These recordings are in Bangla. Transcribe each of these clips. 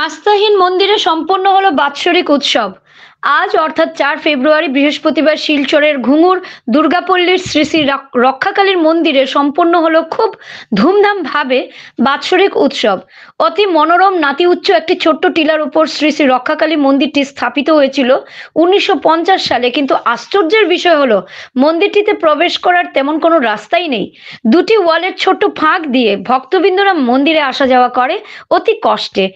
রাস্তাহীন মন্দিরে সম্পন্ন হলো বাৎসরিক উৎসব আজ অর্থাৎ চার ফেব্রুয়ারি বৃহস্পতিবার শিলচরের ঘুঙুর দুর্গাপল্লীর শ্রী শ্রী রক্ষাকালীর মন্দিরে সম্পন্ন হলো খুব ধুমধামভাবে বাৎসরিক উৎসব অতি মনোরম নাতি উচ্চ একটি ছোট্ট টিলার উপর শ্রী শ্রী রক্ষাকালী মন্দিরটি স্থাপিত হয়েছিল উনিশশো সালে কিন্তু আশ্চর্যের বিষয় হলো মন্দিরটিতে প্রবেশ করার তেমন কোনো রাস্তাই নেই দুটি ওয়ালের ছোট্ট ফাঁক দিয়ে ভক্তবৃন্দরা মন্দিরে আসা যাওয়া করে অতি কষ্টে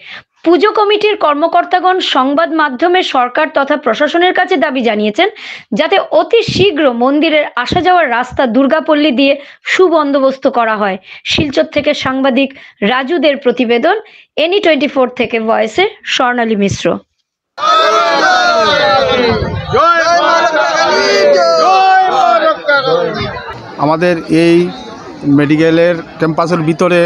পুজো কমিটির কর্মকর্তাগণ সংবাদ মাধ্যমে সরকার তথা প্রশাসনের কাছে দাবি জানিয়েছেন যাতে অতি শীঘ্র মন্দিরের আসা যাওয়ার রাস্তা দুর্গাপল্লী দিয়ে সুবন্দোবস্ত করা হয় শিলচর থেকে সাংবাদিক রাজুদের প্রতিবেদন এনি টোয়েন্টি ফোর থেকে ভয়েসে স্বর্ণালী মিশ্র আমাদের এই মেডিকেলের ক্যাম্পাসের ভিতরে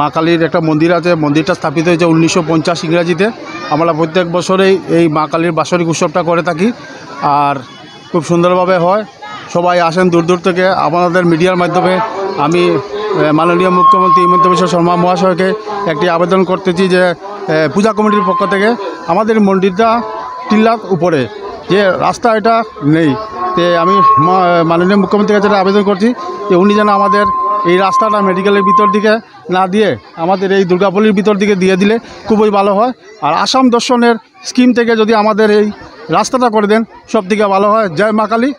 মা কালীর একটা মন্দির আছে মন্দিরটা স্থাপিত হয়েছে উনিশশো পঞ্চাশ ইংরাজিতে আমরা প্রত্যেক বছরেই এই মা কালীর বাৎসরিক উৎসবটা করে থাকি আর খুব সুন্দরভাবে হয় সবাই আসেন দূর দূর থেকে আপনাদের মিডিয়ার মাধ্যমে আমি মাননীয় মুখ্যমন্ত্রী হিমন্ত বিশ্ব শর্মা মহাশয়কে একটি আবেদন করতেছি যে পূজা কমিটির পক্ষ থেকে আমাদের মন্দিরটা টিল্লার উপরে যে রাস্তা এটা নেই তে আমি মাননীয় মুখ্যমন্ত্রীর কাছে আবেদন করছি যে উনি যেন আমাদের এই রাস্তাটা মেডিকেলের ভিতর দিকে না দিয়ে আমাদের এই দুর্গাপল্লির ভিতর দিকে দিয়ে দিলে খুবই ভালো হয় আর আসাম দর্শনের স্কিম থেকে যদি আমাদের এই রাস্তাটা করে দেন সব থেকে ভালো হয় জয় মা কালী